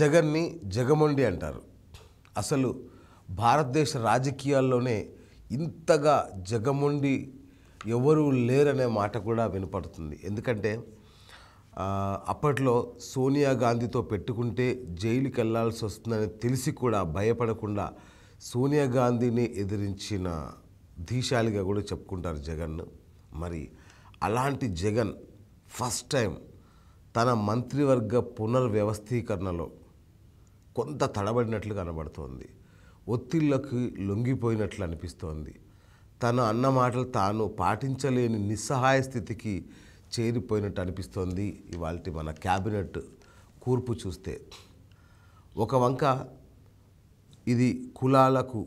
జగన్ని జగమొండి అంటారు అసలు భారతదేశ రాజకీయాల్లోనే ఇంతగా జగమొండి ఎవరూ లేరనే మాట కూడా వినపడుతుంది ఎందుకంటే అప్పట్లో సోనియా గాంధీతో పెట్టుకుంటే జైలుకి వెళ్లాల్సి వస్తుందని తెలిసి కూడా భయపడకుండా సోనియా గాంధీని ఎదిరించిన ధీశాలిగా కూడా చెప్పుకుంటారు జగన్ మరి అలాంటి జగన్ ఫస్ట్ టైం తన మంత్రివర్గ పునర్వ్యవస్థీకరణలో కొంత తడబడినట్లు కనబడుతోంది ఒత్తిళ్ళకి లొంగిపోయినట్లు అనిపిస్తోంది తను అన్న మాటలు తాను పాటించలేని నిస్సహాయ స్థితికి చేరిపోయినట్టు అనిపిస్తోంది ఇవాళ మన క్యాబినెట్ కూర్పు చూస్తే ఒక వంక ఇది కులాలకు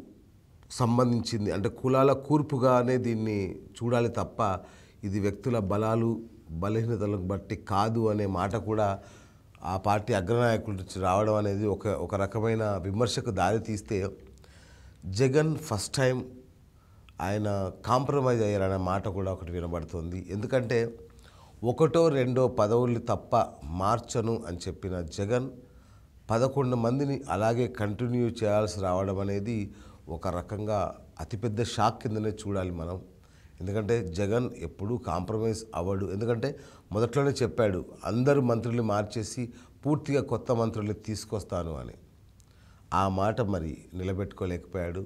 సంబంధించింది అంటే కులాల కూర్పుగానే దీన్ని చూడాలి తప్ప ఇది వ్యక్తుల బలాలు బలహీనతలను బట్టి కాదు అనే మాట కూడా ఆ పార్టీ అగ్రనాయకుల నుంచి రావడం అనేది ఒక ఒక రకమైన విమర్శకు దారి తీస్తే జగన్ ఫస్ట్ టైం ఆయన కాంప్రమైజ్ అయ్యారనే మాట కూడా ఒకటి వినబడుతుంది ఎందుకంటే ఒకటో రెండో పదవులు తప్ప మార్చను అని చెప్పిన జగన్ పదకొండు మందిని అలాగే కంటిన్యూ చేయాల్సి రావడం అనేది ఒక రకంగా అతిపెద్ద షాక్ కిందనే చూడాలి మనం ఎందుకంటే జగన్ ఎప్పుడూ కాంప్రమైజ్ అవ్వడు ఎందుకంటే మొదట్లోనే చెప్పాడు అందరు మంత్రుల్ని మార్చేసి పూర్తిగా కొత్త మంత్రుల్ని తీసుకొస్తాను అని ఆ మాట మరి నిలబెట్టుకోలేకపోయాడు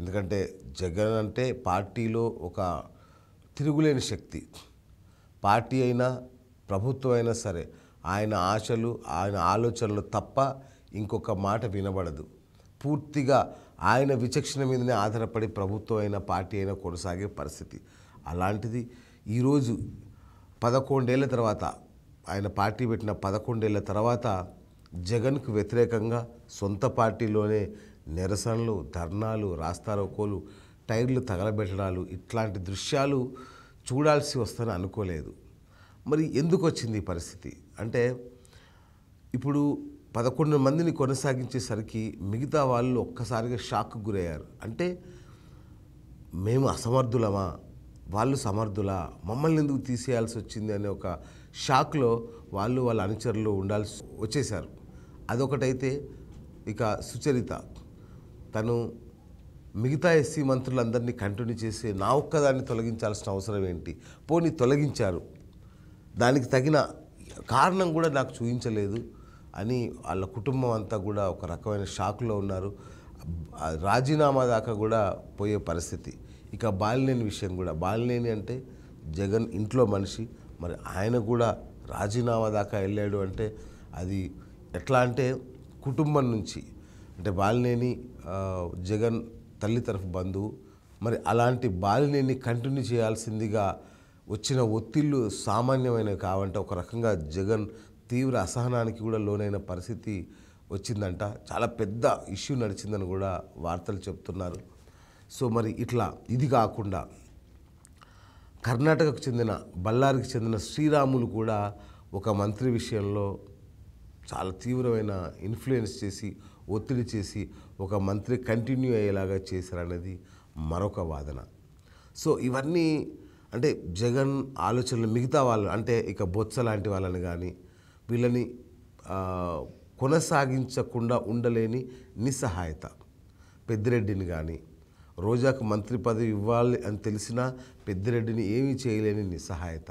ఎందుకంటే జగన్ అంటే పార్టీలో ఒక తిరుగులేని శక్తి పార్టీ అయినా ప్రభుత్వం అయినా సరే ఆయన ఆశలు ఆయన ఆలోచనలు తప్ప ఇంకొక మాట వినబడదు పూర్తిగా ఆయన విచక్షణ మీదనే ఆధారపడి ప్రభుత్వం అయినా పార్టీ అయినా కొనసాగే పరిస్థితి అలాంటిది ఈరోజు పదకొండేళ్ల తర్వాత ఆయన పార్టీ పెట్టిన పదకొండేళ్ల తర్వాత జగన్కు వ్యతిరేకంగా సొంత పార్టీలోనే నిరసనలు ధర్నాలు రాస్తారోకోలు టైర్లు తగలబెట్టడాలు ఇట్లాంటి దృశ్యాలు చూడాల్సి వస్తుందని అనుకోలేదు మరి ఎందుకు వచ్చింది ఈ పరిస్థితి అంటే ఇప్పుడు పదకొండు మందిని కొనసాగించేసరికి మిగతా వాళ్ళు ఒక్కసారిగా షాక్ గురయ్యారు అంటే మేము అసమర్థులమా వాళ్ళు సమర్థులా మమ్మల్ని ఎందుకు తీసేయాల్సి వచ్చింది అనే ఒక షాక్లో వాళ్ళు వాళ్ళ అనుచరులు ఉండాల్సి వచ్చేసారు అదొకటైతే ఇక సుచరిత తను మిగతా ఎస్సీ మంత్రులందరినీ కంటిన్యూ చేసి నా ఒక్కదాన్ని తొలగించాల్సిన అవసరం ఏంటి పోనీ తొలగించారు దానికి తగిన కారణం కూడా నాకు చూపించలేదు అని వాళ్ళ కుటుంబం అంతా కూడా ఒక రకమైన షాక్లో ఉన్నారు రాజీనామా దాకా కూడా పోయే పరిస్థితి ఇక బాలినేని విషయం కూడా బాలినేని అంటే జగన్ ఇంట్లో మనిషి మరి ఆయన కూడా రాజీనామా దాకా వెళ్ళాడు అంటే అది ఎట్లా అంటే కుటుంబం నుంచి అంటే బాలినేని జగన్ తల్లి తరఫు బంధువు మరి అలాంటి బాలినేని కంటిన్యూ చేయాల్సిందిగా వచ్చిన ఒత్తిళ్ళు సామాన్యమైనవి కావంటే ఒక రకంగా జగన్ తీవ్ర అసహనానికి కూడా లోనైన పరిస్థితి వచ్చిందంట చాలా పెద్ద ఇష్యూ నడిచిందని కూడా వార్తలు చెప్తున్నారు సో మరి ఇట్లా ఇది కాకుండా కర్ణాటకకు చెందిన బళ్ళారికి చెందిన శ్రీరాములు కూడా ఒక మంత్రి విషయంలో చాలా తీవ్రమైన ఇన్ఫ్లుయెన్స్ చేసి ఒత్తిడి చేసి ఒక మంత్రి కంటిన్యూ అయ్యేలాగా చేశారనేది మరొక వాదన సో ఇవన్నీ అంటే జగన్ ఆలోచనలు మిగతా వాళ్ళు అంటే ఇక బొత్స లాంటి వాళ్ళని కానీ వీళ్ళని కొనసాగించకుండా ఉండలేని నిస్సహాయత పెద్దిరెడ్డిని కానీ రోజాకు మంత్రి పదవి ఇవ్వాలి అని తెలిసినా పెద్దిరెడ్డిని ఏమీ చేయలేని నిస్సహాయత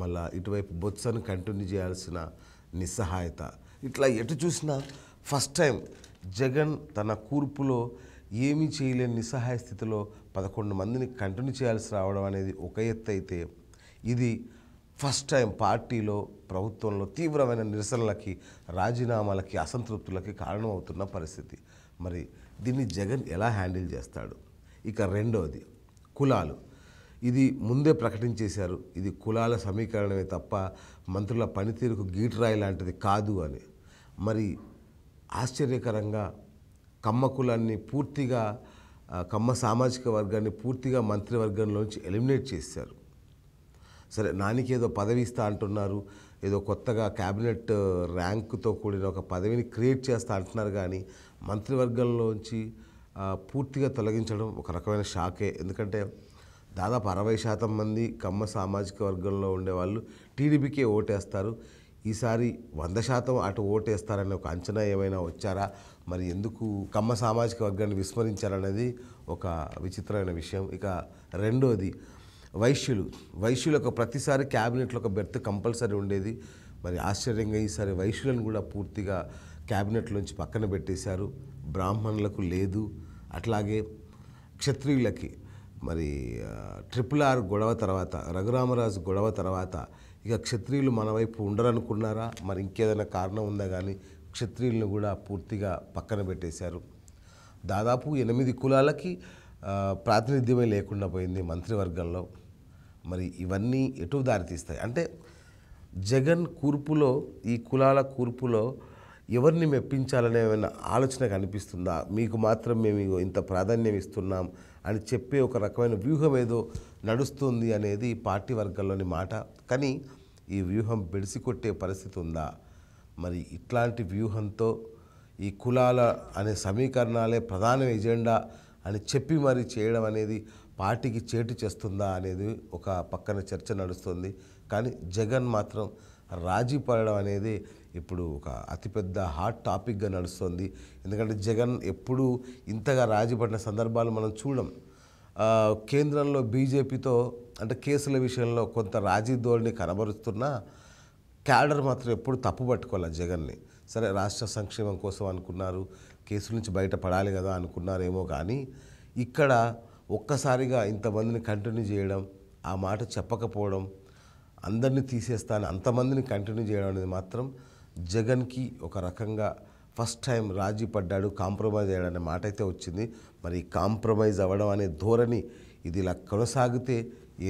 మళ్ళా ఇటువైపు బొత్సను కంటిన్యూ చేయాల్సిన నిస్సహాయత ఇట్లా ఎటు చూసినా ఫస్ట్ టైం జగన్ తన కూర్పులో ఏమీ చేయలేని నిస్సహాయ స్థితిలో పదకొండు మందిని కంటిన్యూ చేయాల్సి రావడం అనేది ఒక ఎత్తు అయితే ఇది ఫస్ట్ టైం పార్టీలో ప్రభుత్వంలో తీవ్రమైన నిరసనలకి రాజీనామాలకి అసంతృప్తులకి కారణమవుతున్న పరిస్థితి మరి దీన్ని జగన్ ఎలా హ్యాండిల్ చేస్తాడు ఇక రెండవది కులాలు ఇది ముందే ప్రకటించేశారు ఇది కులాల సమీకరణమే తప్ప మంత్రుల పనితీరుకు గీటరాయి లాంటిది కాదు అని మరి ఆశ్చర్యకరంగా కమ్మ కులాన్ని పూర్తిగా కమ్మ సామాజిక వర్గాన్ని పూర్తిగా మంత్రివర్గంలోంచి ఎలిమినేట్ చేశారు సరే నానికి ఏదో పదవి ఇస్తా అంటున్నారు ఏదో కొత్తగా క్యాబినెట్ ర్యాంకుతో కూడిన ఒక పదవిని క్రియేట్ చేస్తా అంటున్నారు కానీ మంత్రివర్గంలోంచి పూర్తిగా తొలగించడం ఒక రకమైన షాకే ఎందుకంటే దాదాపు అరవై శాతం మంది కమ్మ సామాజిక వర్గంలో ఉండేవాళ్ళు టీడీపీకే ఓటేస్తారు ఈసారి వంద శాతం అటు ఓటేస్తారనే ఒక అంచనా ఏమైనా వచ్చారా మరి ఎందుకు కమ్మ సామాజిక వర్గాన్ని విస్మరించారనేది ఒక విచిత్రమైన విషయం ఇక రెండోది వైశ్యులు వైశ్యులకు ప్రతిసారి క్యాబినెట్లో ఒక బెర్త్ కంపల్సరీ ఉండేది మరి ఆశ్చర్యంగా ఈసారి వైశ్యులను కూడా పూర్తిగా క్యాబినెట్లోంచి పక్కన పెట్టేశారు బ్రాహ్మణులకు లేదు అట్లాగే క్షత్రియులకి మరి ట్రిపుల్ ఆర్ గొడవ తర్వాత రఘురామరాజు గొడవ తర్వాత ఇక క్షత్రియులు మన వైపు ఉండరనుకున్నారా మరి ఇంకేదైనా కారణం ఉందా కానీ క్షత్రియులను కూడా పూర్తిగా పక్కన పెట్టేశారు దాదాపు ఎనిమిది కులాలకి ప్రాతినిధ్యమే లేకుండా పోయింది మంత్రివర్గంలో మరి ఇవన్నీ ఎటు దారితీస్తాయి అంటే జగన్ కూర్పులో ఈ కులాల కూర్పులో ఎవరిని మెప్పించాలనే ఏమైనా ఆలోచన కనిపిస్తుందా మీకు మాత్రం మేము ఇంత ప్రాధాన్యం ఇస్తున్నాం అని చెప్పే ఒక రకమైన వ్యూహం ఏదో నడుస్తుంది అనేది పార్టీ వర్గాల్లోని మాట కానీ ఈ వ్యూహం బెడిసి కొట్టే పరిస్థితి ఉందా మరి ఇట్లాంటి వ్యూహంతో ఈ కులాల అనే సమీకరణాలే ప్రధాన ఎజెండా అని చెప్పి మరి చేయడం అనేది పార్టీకి చేటు చేస్తుందా అనేది ఒక పక్కన చర్చ నడుస్తుంది కానీ జగన్ మాత్రం రాజీ పడడం అనేది ఇప్పుడు ఒక అతిపెద్ద హాట్ టాపిక్గా నడుస్తుంది ఎందుకంటే జగన్ ఎప్పుడు ఇంతగా రాజీ పడిన సందర్భాలు మనం చూడం కేంద్రంలో బీజేపీతో అంటే కేసుల విషయంలో కొంత రాజీ ధోరణి కనబరుస్తున్నా క్యాడర్ మాత్రం ఎప్పుడు తప్పు పట్టుకోవాలి జగన్ని సరే రాష్ట్ర సంక్షేమం కోసం అనుకున్నారు కేసు నుంచి బయటపడాలి కదా అనుకున్నారేమో కానీ ఇక్కడ ఒక్కసారిగా ఇంతమందిని కంటిన్యూ చేయడం ఆ మాట చెప్పకపోవడం అందరినీ తీసేస్తాను అంతమందిని కంటిన్యూ చేయడం అనేది మాత్రం జగన్కి ఒక రకంగా ఫస్ట్ టైం రాజీ పడ్డాడు కాంప్రమైజ్ అయ్యాడు మాట అయితే వచ్చింది మరి కాంప్రమైజ్ అవ్వడం అనే ధోరణి ఇది ఇలా కొనసాగితే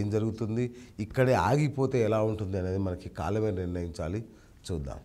ఏం జరుగుతుంది ఇక్కడే ఆగిపోతే ఎలా ఉంటుంది అనేది మనకి కాలమే నిర్ణయించాలి చూద్దాం